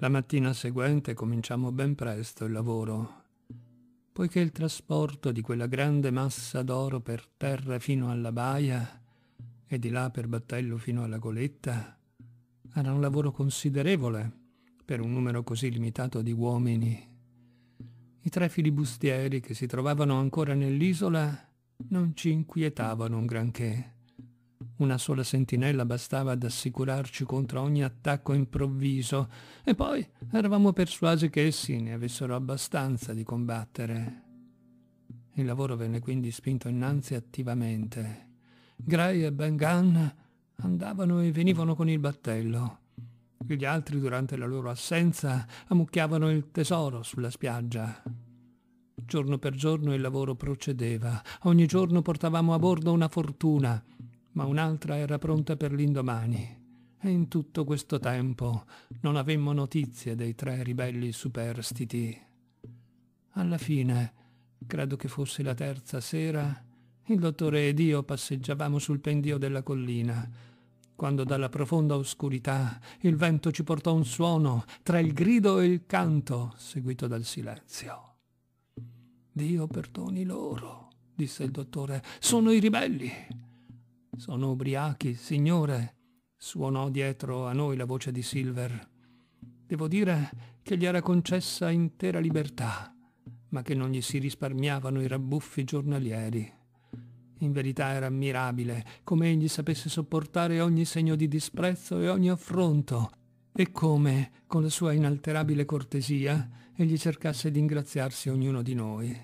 La mattina seguente cominciamo ben presto il lavoro, poiché il trasporto di quella grande massa d'oro per terra fino alla baia e di là per battello fino alla goletta era un lavoro considerevole per un numero così limitato di uomini. I tre filibustieri che si trovavano ancora nell'isola non ci inquietavano un granché. Una sola sentinella bastava ad assicurarci contro ogni attacco improvviso, e poi eravamo persuasi che essi ne avessero abbastanza di combattere. Il lavoro venne quindi spinto innanzi attivamente. Gray e Ben Gunn andavano e venivano con il battello. Gli altri, durante la loro assenza, ammucchiavano il tesoro sulla spiaggia. Giorno per giorno il lavoro procedeva. Ogni giorno portavamo a bordo una fortuna ma un'altra era pronta per l'indomani. E in tutto questo tempo non avemmo notizie dei tre ribelli superstiti. Alla fine, credo che fosse la terza sera, il dottore ed io passeggiavamo sul pendio della collina, quando dalla profonda oscurità il vento ci portò un suono tra il grido e il canto, seguito dal silenzio. Dio perdoni loro, disse il dottore, sono i ribelli. Sono ubriachi, signore, suonò dietro a noi la voce di Silver. Devo dire che gli era concessa intera libertà, ma che non gli si risparmiavano i rabbuffi giornalieri. In verità era ammirabile come egli sapesse sopportare ogni segno di disprezzo e ogni affronto, e come, con la sua inalterabile cortesia, egli cercasse di ingraziarsi ognuno di noi.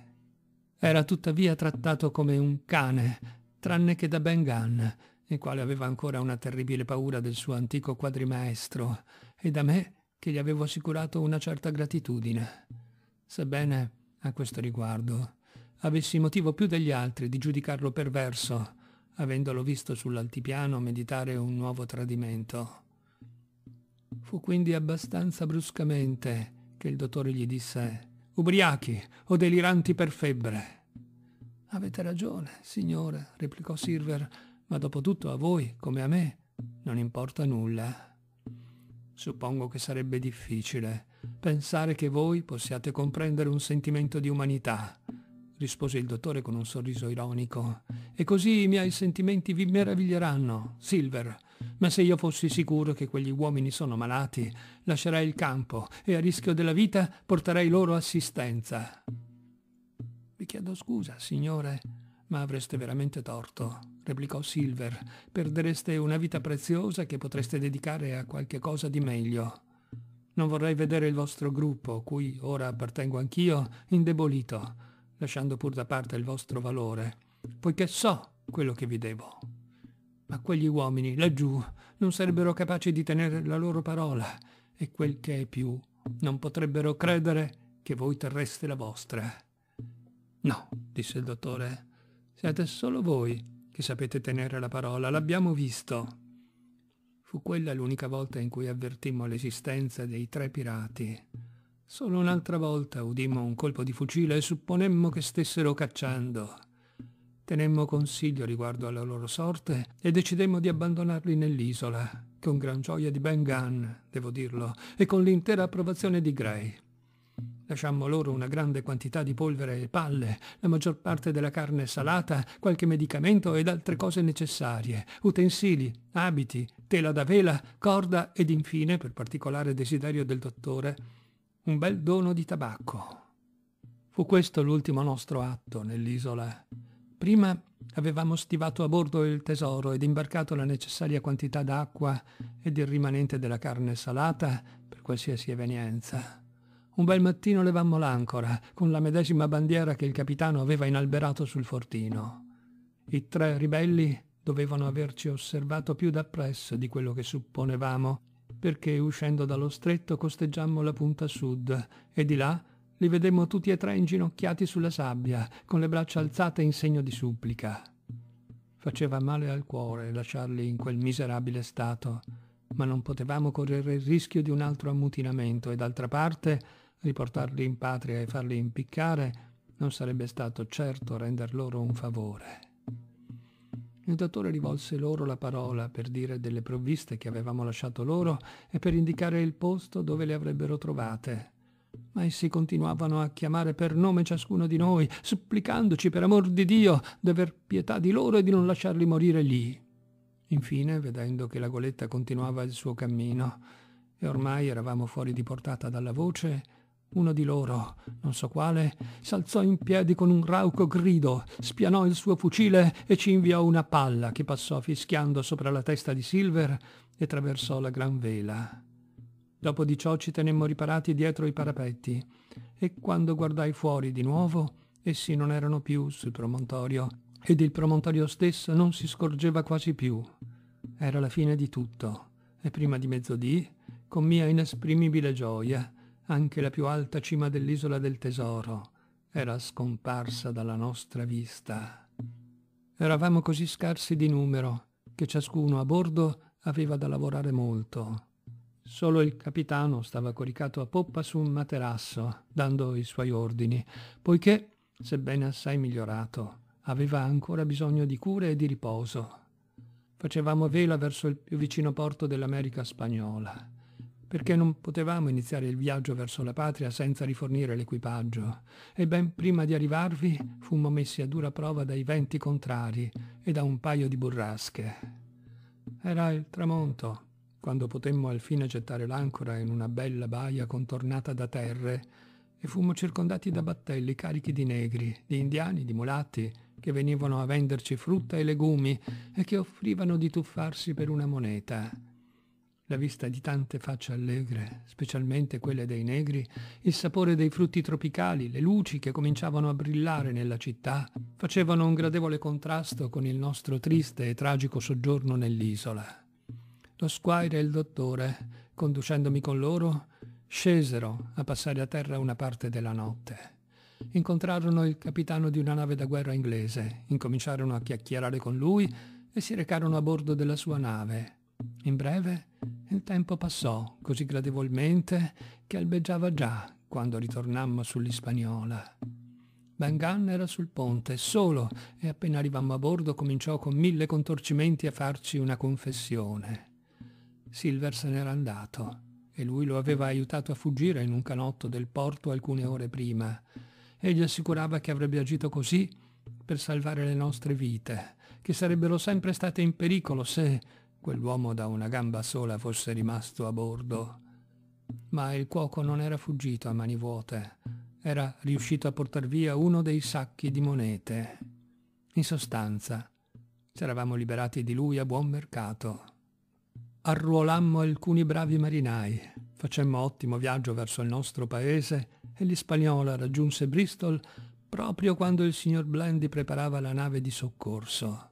Era tuttavia trattato come un cane tranne che da Ben Gunn, il quale aveva ancora una terribile paura del suo antico quadrimaestro, e da me che gli avevo assicurato una certa gratitudine. Sebbene, a questo riguardo, avessi motivo più degli altri di giudicarlo perverso, avendolo visto sull'altipiano meditare un nuovo tradimento. Fu quindi abbastanza bruscamente che il dottore gli disse «Ubriachi o deliranti per febbre». Avete ragione, signore, replicò Silver, ma dopo tutto a voi, come a me, non importa nulla. Suppongo che sarebbe difficile pensare che voi possiate comprendere un sentimento di umanità, rispose il dottore con un sorriso ironico. E così i miei sentimenti vi meraviglieranno, Silver. Ma se io fossi sicuro che quegli uomini sono malati, lascerei il campo e a rischio della vita porterei loro assistenza. Vi chiedo scusa, signore, ma avreste veramente torto, replicò Silver. Perdereste una vita preziosa che potreste dedicare a qualche cosa di meglio. Non vorrei vedere il vostro gruppo, cui ora appartengo anch'io, indebolito, lasciando pur da parte il vostro valore, poiché so quello che vi devo. Ma quegli uomini laggiù non sarebbero capaci di tenere la loro parola e quel che è più, non potrebbero credere che voi terreste la vostra. No, disse il dottore, siete solo voi che sapete tenere la parola, l'abbiamo visto. Fu quella l'unica volta in cui avvertimmo l'esistenza dei tre pirati. Solo un'altra volta udimmo un colpo di fucile e supponemmo che stessero cacciando. Tenemmo consiglio riguardo alla loro sorte e decidemmo di abbandonarli nell'isola, con gran gioia di Ben Gunn, devo dirlo, e con l'intera approvazione di Gray. Lasciammo loro una grande quantità di polvere e palle, la maggior parte della carne salata, qualche medicamento ed altre cose necessarie, utensili, abiti, tela da vela, corda ed infine, per particolare desiderio del dottore, un bel dono di tabacco. Fu questo l'ultimo nostro atto nell'isola. Prima avevamo stivato a bordo il tesoro ed imbarcato la necessaria quantità d'acqua ed il rimanente della carne salata per qualsiasi evenienza. Un bel mattino levammo l'ancora, con la medesima bandiera che il capitano aveva inalberato sul fortino. I tre ribelli dovevano averci osservato più da presso di quello che supponevamo, perché uscendo dallo stretto costeggiammo la punta sud e di là li vedemmo tutti e tre inginocchiati sulla sabbia, con le braccia alzate in segno di supplica. Faceva male al cuore lasciarli in quel miserabile stato, ma non potevamo correre il rischio di un altro ammutinamento e d'altra parte riportarli in patria e farli impiccare non sarebbe stato certo render loro un favore. Il dottore rivolse loro la parola per dire delle provviste che avevamo lasciato loro e per indicare il posto dove le avrebbero trovate. Ma essi continuavano a chiamare per nome ciascuno di noi, supplicandoci per amor di Dio d'aver pietà di loro e di non lasciarli morire lì. Infine, vedendo che la goletta continuava il suo cammino e ormai eravamo fuori di portata dalla voce, uno di loro, non so quale, s'alzò in piedi con un rauco grido, spianò il suo fucile e ci inviò una palla che passò fischiando sopra la testa di Silver e traversò la gran vela. Dopo di ciò ci tenemmo riparati dietro i parapetti e quando guardai fuori di nuovo, essi non erano più sul promontorio ed il promontorio stesso non si scorgeva quasi più. Era la fine di tutto e prima di mezzodì, con mia inesprimibile gioia, anche la più alta cima dell'isola del tesoro era scomparsa dalla nostra vista. Eravamo così scarsi di numero che ciascuno a bordo aveva da lavorare molto. Solo il capitano stava coricato a poppa su un materasso, dando i suoi ordini, poiché, sebbene assai migliorato, aveva ancora bisogno di cure e di riposo. Facevamo vela verso il più vicino porto dell'America spagnola perché non potevamo iniziare il viaggio verso la patria senza rifornire l'equipaggio, e ben prima di arrivarvi fummo messi a dura prova dai venti contrari e da un paio di burrasche. Era il tramonto, quando potemmo alfine gettare l'ancora in una bella baia contornata da terre, e fummo circondati da battelli carichi di negri, di indiani, di mulatti, che venivano a venderci frutta e legumi e che offrivano di tuffarsi per una moneta la vista di tante facce allegre, specialmente quelle dei negri, il sapore dei frutti tropicali, le luci che cominciavano a brillare nella città, facevano un gradevole contrasto con il nostro triste e tragico soggiorno nell'isola. Lo squire e il dottore, conducendomi con loro, scesero a passare a terra una parte della notte. Incontrarono il capitano di una nave da guerra inglese, incominciarono a chiacchierare con lui e si recarono a bordo della sua nave. In breve, il tempo passò così gradevolmente che albeggiava già quando ritornammo sull'Ispaniola. Van Gunn era sul ponte, solo, e appena arrivammo a bordo cominciò con mille contorcimenti a farci una confessione. Silver se n'era andato e lui lo aveva aiutato a fuggire in un canotto del porto alcune ore prima. Egli assicurava che avrebbe agito così per salvare le nostre vite, che sarebbero sempre state in pericolo se, Quell'uomo da una gamba sola fosse rimasto a bordo. Ma il cuoco non era fuggito a mani vuote, era riuscito a portar via uno dei sacchi di monete. In sostanza, c'eravamo liberati di lui a buon mercato. Arruolammo alcuni bravi marinai, facemmo ottimo viaggio verso il nostro paese e l'Ispagnola raggiunse Bristol proprio quando il signor Blandy preparava la nave di soccorso.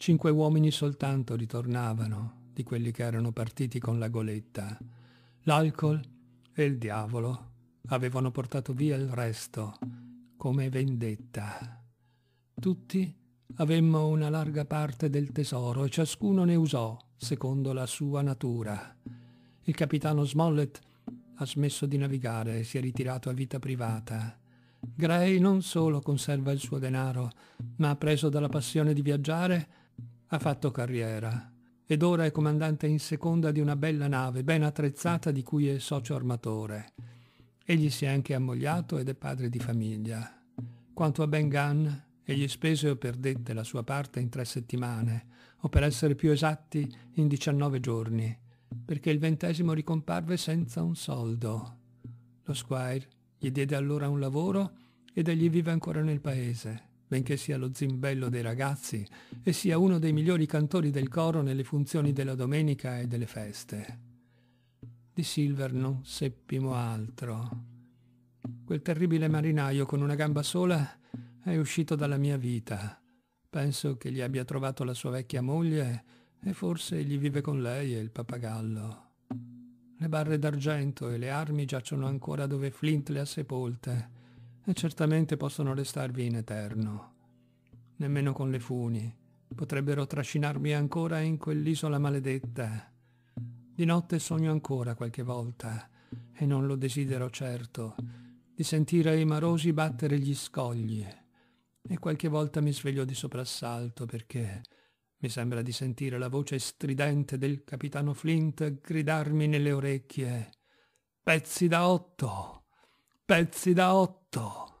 Cinque uomini soltanto ritornavano, di quelli che erano partiti con la goletta. L'alcol e il diavolo avevano portato via il resto, come vendetta. Tutti avemmo una larga parte del tesoro e ciascuno ne usò, secondo la sua natura. Il capitano Smollett ha smesso di navigare e si è ritirato a vita privata. Gray non solo conserva il suo denaro, ma preso dalla passione di viaggiare, ha fatto carriera ed ora è comandante in seconda di una bella nave ben attrezzata di cui è socio armatore. Egli si è anche ammogliato ed è padre di famiglia. Quanto a Ben Gunn, egli spese o perdette la sua parte in tre settimane, o per essere più esatti in diciannove giorni, perché il ventesimo ricomparve senza un soldo. Lo squire gli diede allora un lavoro ed egli vive ancora nel paese benché sia lo zimbello dei ragazzi e sia uno dei migliori cantori del coro nelle funzioni della domenica e delle feste. Di Silver non seppimo altro. Quel terribile marinaio con una gamba sola è uscito dalla mia vita. Penso che gli abbia trovato la sua vecchia moglie e forse egli vive con lei e il pappagallo. Le barre d'argento e le armi giacciono ancora dove Flint le ha sepolte e certamente possono restarvi in eterno. Nemmeno con le funi potrebbero trascinarmi ancora in quell'isola maledetta. Di notte sogno ancora qualche volta, e non lo desidero certo, di sentire i marosi battere gli scogli. E qualche volta mi sveglio di soprassalto perché mi sembra di sentire la voce stridente del capitano Flint gridarmi nelle orecchie. Pezzi da otto! Pezzi da otto.